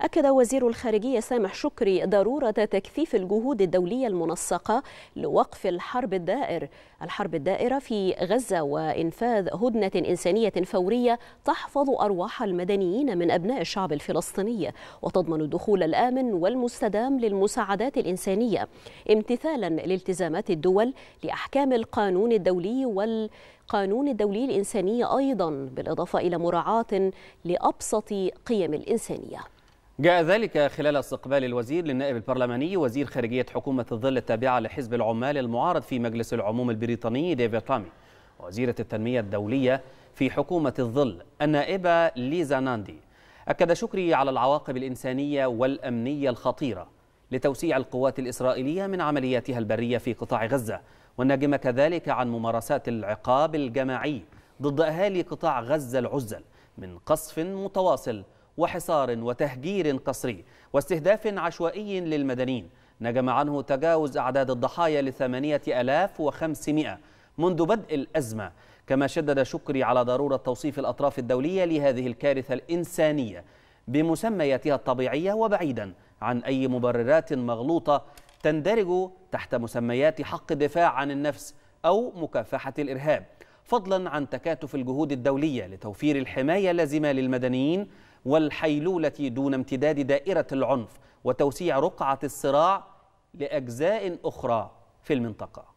أكد وزير الخارجية سامح شكري ضرورة تكثيف الجهود الدولية المنسقة لوقف الحرب الدائر الحرب الدائرة في غزة وإنفاذ هدنة إنسانية فورية تحفظ أرواح المدنيين من أبناء الشعب الفلسطيني وتضمن الدخول الآمن والمستدام للمساعدات الإنسانية امتثالا لالتزامات الدول لأحكام القانون الدولي وال قانون الدولي الإنساني أيضا بالإضافة إلى مراعاة لأبسط قيم الإنسانية جاء ذلك خلال استقبال الوزير للنائب البرلماني وزير خارجية حكومة الظل التابعة لحزب العمال المعارض في مجلس العموم البريطاني ديفيد رامي وزيرة التنمية الدولية في حكومة الظل النائبة ليزا ناندي أكد شكري على العواقب الإنسانية والأمنية الخطيرة لتوسيع القوات الإسرائيلية من عملياتها البرية في قطاع غزة والناجمة كذلك عن ممارسات العقاب الجماعي ضد أهالي قطاع غزة العزل من قصف متواصل وحصار وتهجير قسري واستهداف عشوائي للمدنيين نجم عنه تجاوز أعداد الضحايا لثمانية ألاف وخمسمائة منذ بدء الأزمة كما شدد شكري على ضرورة توصيف الأطراف الدولية لهذه الكارثة الإنسانية بمسمياتها الطبيعية وبعيدا عن أي مبررات مغلوطة تندرج تحت مسميات حق الدفاع عن النفس أو مكافحة الإرهاب فضلا عن تكاتف الجهود الدولية لتوفير الحماية اللازمة للمدنيين والحيلولة دون امتداد دائرة العنف وتوسيع رقعة الصراع لأجزاء أخرى في المنطقة